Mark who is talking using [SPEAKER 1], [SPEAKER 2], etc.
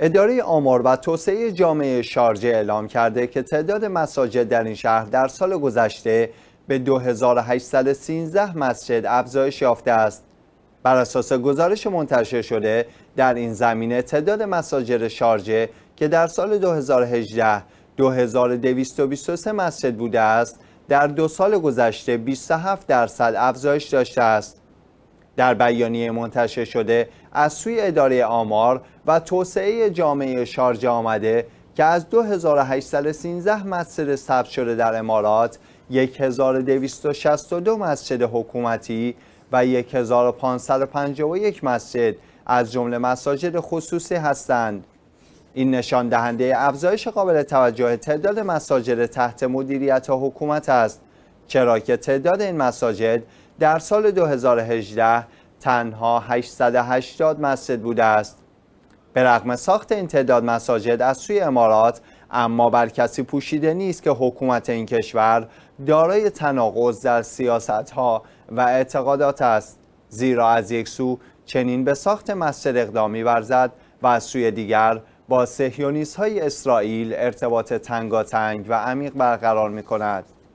[SPEAKER 1] اداره آمار و توسعه جامعه شارجه اعلام کرده که تعداد مساجد در این شهر در سال گذشته به 2813 مسجد افزایش یافته است. بر اساس گزارش منتشر شده در این زمینه تعداد مساجد شارجه که در سال 2018 2223 مسجد بوده است در دو سال گذشته 27 درصد افزایش داشته است. در بیانیه منتشر شده از سوی اداره آمار و توسعه جامعه شارجه آمده که از 2813 مسجد ثبت شده در امارات 1262 مسجد حکومتی و 1551 مسجد از جمله مساجد خصوصی هستند این نشان دهنده افزایش قابل توجه تعداد مساجد تحت مدیریت حکومت است چرا که تعداد این مساجد در سال 2018 تنها 880 مسجد بوده است به رغم ساخت این تعداد مساجد از سوی امارات اما بر کسی پوشیده نیست که حکومت این کشور دارای تناقض در سیاست ها و اعتقادات است زیرا از یک سو چنین به ساخت مسجد اقدامی ورزد و از سوی دیگر با سهیونیس های اسرائیل ارتباط تنگاتنگ و عمیق برقرار می کند.